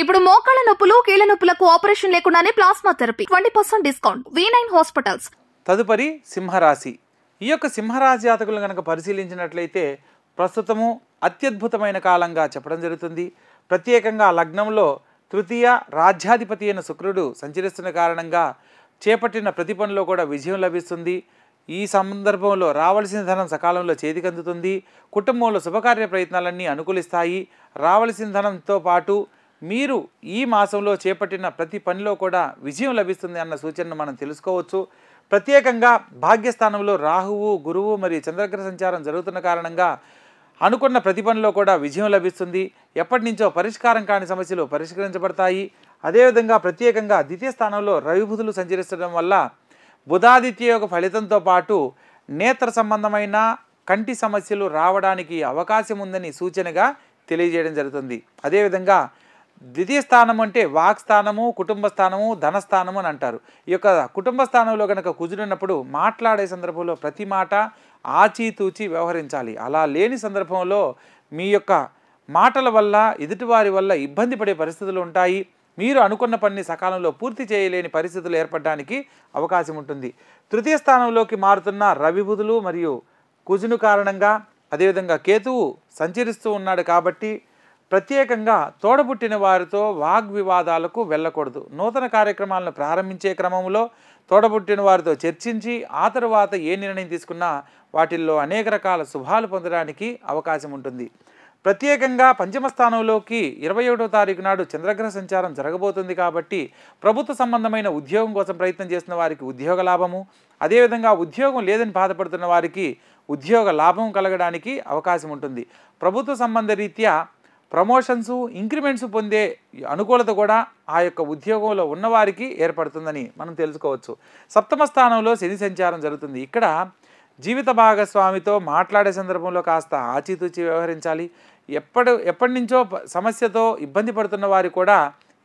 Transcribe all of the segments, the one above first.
ఇప్పుడు మోకాళ్ళ నొప్పులు కీళ్ళ నొప్పులకు ఆపరేషన్ లేకుండానే plasma therapy twenty percent discount V nine hospitals తదుపరి సింహరాశి ఈ యొక్క సింహరాశి జాతకులను కనుక పరిశీలించినట్లయితే ప్రస్తుతము అత్యద్భుతమైన కాలంగా చెప్పడం జరుగుతుంది ప్రత్యేకంగా లగ్నంలో తృతీయ రాజ్యాధిపతి అయిన శుక్రుడు సంచరిస్తున్న కారణంగా చేపట్టిన ప్రతి పనిలో కూడా విజయం లభిస్తుంది ఈ సందర్భంలో రావలసిన ధనం సకాలంలో చేతికందుతుంది కుటుంబంలో శుభకార్య ప్రయత్నాలన్నీ అనుకూలిస్తాయి రావలసిన ధనంతో పాటు మీరు ఈ మాసంలో చేపట్టిన ప్రతి పనిలో కూడా విజయం లభిస్తుంది అన్న సూచనను మనం తెలుసుకోవచ్చు ప్రత్యేకంగా భాగ్యస్థానంలో రాహువు గురువు మరియు చంద్రగ్రహ సంచారం జరుగుతున్న కారణంగా అనుకున్న ప్రతి పనిలో కూడా విజయం లభిస్తుంది ఎప్పటి నుంచో పరిష్కారం కాని సమస్యలు పరిష్కరించబడతాయి అదేవిధంగా ప్రత్యేకంగా ద్వితీయ స్థానంలో రవిబుధులు సంచరిస్తడం వల్ల బుధాదిత్య యొక్క ఫలితంతో పాటు నేత్ర సంబంధమైన కంటి సమస్యలు రావడానికి అవకాశం ఉందని సూచనగా తెలియజేయడం జరుగుతుంది అదేవిధంగా ద్వితీయ స్థానం అంటే వాక్ స్థానము కుటుంబ స్థానము ధనస్థానము అని అంటారు ఈ యొక్క కుటుంబ స్థానంలో కనుక కుజుడున్నప్పుడు మాట్లాడే సందర్భంలో ప్రతి మాట ఆచితూచి వ్యవహరించాలి అలా లేని సందర్భంలో మీ యొక్క మాటల వల్ల ఎదుటివారి వల్ల ఇబ్బంది పడే పరిస్థితులు ఉంటాయి మీరు అనుకున్న పనిని సకాలంలో పూర్తి చేయలేని పరిస్థితులు ఏర్పడడానికి అవకాశం ఉంటుంది తృతీయ స్థానంలోకి మారుతున్న రవిబుధులు మరియు కుజును కారణంగా అదేవిధంగా కేతువు సంచరిస్తూ ఉన్నాడు కాబట్టి ప్రత్యేకంగా తోడబుట్టిన వారితో వాగ్వివాదాలకు వెళ్ళకూడదు నూతన కార్యక్రమాలను ప్రారంభించే క్రమంలో తోడబుట్టిన వారితో చర్చించి ఆ తరువాత ఏ నిర్ణయం తీసుకున్నా వాటిల్లో అనేక రకాల శుభాలు పొందడానికి అవకాశం ఉంటుంది ప్రత్యేకంగా పంచమ స్థానంలోకి ఇరవై ఏడవ తారీఖు నాడు చంద్రగ్రహ సంచారం జరగబోతుంది కాబట్టి ప్రభుత్వ సంబంధమైన ఉద్యోగం కోసం ప్రయత్నం చేస్తున్న వారికి ఉద్యోగ లాభము అదేవిధంగా ఉద్యోగం లేదని బాధపడుతున్న వారికి ఉద్యోగ లాభం కలగడానికి అవకాశం ఉంటుంది ప్రభుత్వ సంబంధ రీత్యా ప్రమోషన్స్ ఇంక్రిమెంట్స్ పొందే అనుకూలత కూడా ఆ యొక్క ఉద్యోగంలో ఉన్నవారికి ఏర్పడుతుందని మనం తెలుసుకోవచ్చు సప్తమ స్థానంలో శని సంచారం జరుగుతుంది ఇక్కడ జీవిత భాగస్వామితో మాట్లాడే సందర్భంలో కాస్త ఆచితూచి వ్యవహరించాలి ఎప్పటి ఎప్పటి నుంచో సమస్యతో ఇబ్బంది పడుతున్న వారు కూడా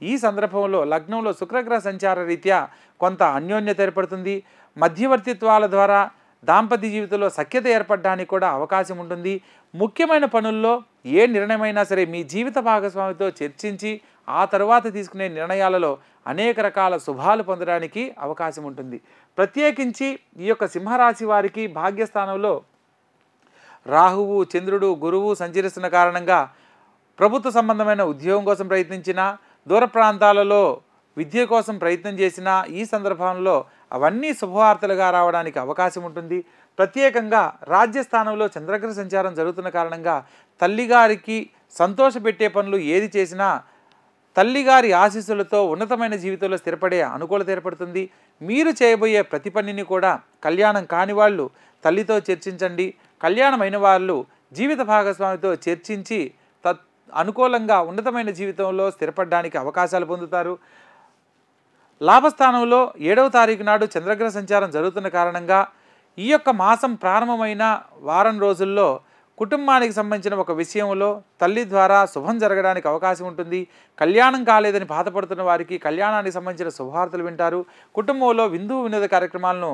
ఈ సందర్భంలో లగ్నంలో శుక్రగ్రహ సంచార రీత్యా కొంత అన్యోన్యత ఏర్పడుతుంది మధ్యవర్తిత్వాల ద్వారా దాంపత్య జీవితంలో సఖ్యత ఏర్పడడానికి కూడా అవకాశం ఉంటుంది ముఖ్యమైన పనుల్లో ఏ నిర్ణయమైనా సరే మీ జీవిత భాగస్వామితో చర్చించి ఆ తర్వాత తీసుకునే నిర్ణయాలలో అనేక రకాల శుభాలు పొందడానికి అవకాశం ఉంటుంది ప్రత్యేకించి ఈ యొక్క సింహరాశి వారికి భాగ్యస్థానంలో రాహువు చంద్రుడు గురువు సంచరిస్తున్న కారణంగా ప్రభుత్వ సంబంధమైన ఉద్యోగం కోసం ప్రయత్నించిన దూర ప్రాంతాలలో విద్య కోసం ప్రయత్నం చేసిన ఈ సందర్భంలో అవన్నీ శుభవార్తలుగా రావడానికి అవకాశం ఉంటుంది ప్రత్యేకంగా రాజ్యస్థానంలో చంద్రగ్రహ సంచారం జరుగుతున్న కారణంగా తల్లిగారికి సంతోషపెట్టే పనులు ఏది చేసినా తల్లిగారి ఆశీస్సులతో ఉన్నతమైన జీవితంలో స్థిరపడే అనుకూలత ఏర్పడుతుంది మీరు చేయబోయే ప్రతి పనిని కూడా కళ్యాణం కాని వాళ్ళు తల్లితో చర్చించండి కళ్యాణమైన వాళ్ళు జీవిత భాగస్వామితో చర్చించి తత్ అనుకూలంగా ఉన్నతమైన జీవితంలో స్థిరపడడానికి అవకాశాలు పొందుతారు లాభస్థానంలో ఏడవ తారీఖు నాడు చంద్రగ్రహ సంచారం జరుగుతున్న కారణంగా ఈ యొక్క మాసం ప్రారంభమైన వారం రోజుల్లో కుటుంబానికి సంబంధించిన ఒక విషయంలో తల్లి ద్వారా శుభం జరగడానికి అవకాశం ఉంటుంది కళ్యాణం కాలేదని బాధపడుతున్న వారికి కళ్యాణానికి సంబంధించిన శుభవార్తలు వింటారు కుటుంబంలో విందు వినోద కార్యక్రమాలను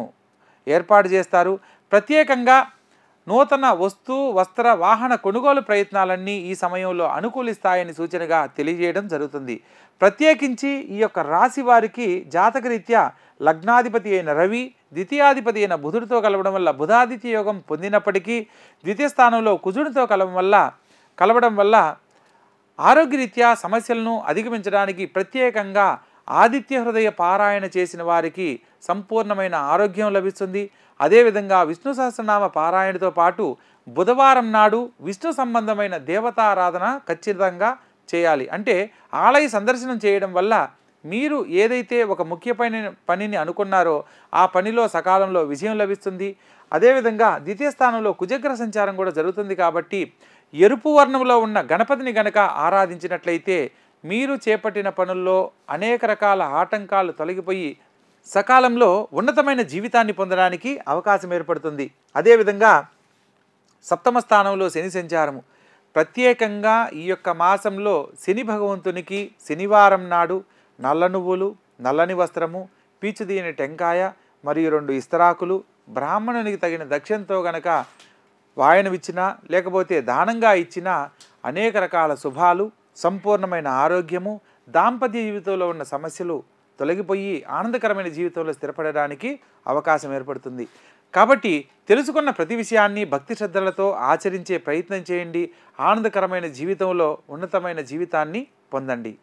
ఏర్పాటు చేస్తారు ప్రత్యేకంగా నూతన వస్తు వస్త్ర వాహన కొనుగోలు ప్రయత్నాలన్నీ ఈ సమయంలో అనుకూలిస్తాయని సూచనగా తెలియజేయడం జరుగుతుంది ప్రత్యేకించి ఈ యొక్క రాశి వారికి రీత్యా లగ్నాధిపతి అయిన రవి ద్వితీయాధిపతి అయిన బుధుడితో కలవడం వల్ల బుధాదిత్య యోగం పొందినప్పటికీ ద్వితీయ స్థానంలో కుజుడితో కలవడం వల్ల కలవడం వల్ల ఆరోగ్యరీత్యా సమస్యలను అధిగమించడానికి ప్రత్యేకంగా ఆదిత్య హృదయ పారాయణ చేసిన వారికి సంపూర్ణమైన ఆరోగ్యం లభిస్తుంది అదేవిధంగా విష్ణు సహస్రనామ పారాయణతో పాటు బుధవారం నాడు విష్ణు సంబంధమైన దేవతారాధన ఖచ్చితంగా చేయాలి అంటే ఆలయ సందర్శనం చేయడం వల్ల మీరు ఏదైతే ఒక ముఖ్య పని పనిని అనుకున్నారో ఆ పనిలో సకాలంలో విజయం లభిస్తుంది అదేవిధంగా ద్వితీయ స్థానంలో కుజగ్ర సంచారం కూడా జరుగుతుంది కాబట్టి ఎరుపు వర్ణంలో ఉన్న గణపతిని గనక ఆరాధించినట్లయితే మీరు చేపట్టిన పనుల్లో అనేక రకాల ఆటంకాలు తొలగిపోయి సకాలంలో ఉన్నతమైన జీవితాన్ని పొందడానికి అవకాశం ఏర్పడుతుంది అదేవిధంగా సప్తమ స్థానంలో శని సంచారము ప్రత్యేకంగా ఈ యొక్క మాసంలో శని భగవంతునికి శనివారం నాడు నల్ల నువ్వులు నల్లని వస్త్రము పీచుదీయని టెంకాయ మరియు రెండు ఇస్తరాకులు బ్రాహ్మణునికి తగిన దక్షిణతో గనక వాయనవిచ్చినా లేకపోతే దానంగా ఇచ్చిన అనేక రకాల శుభాలు సంపూర్ణమైన ఆరోగ్యము దాంపత్య జీవితంలో ఉన్న సమస్యలు తొలగిపోయి ఆనందకరమైన జీవితంలో స్థిరపడడానికి అవకాశం ఏర్పడుతుంది కాబట్టి తెలుసుకున్న ప్రతి విషయాన్ని భక్తి శ్రద్ధలతో ఆచరించే ప్రయత్నం చేయండి ఆనందకరమైన జీవితంలో ఉన్నతమైన జీవితాన్ని పొందండి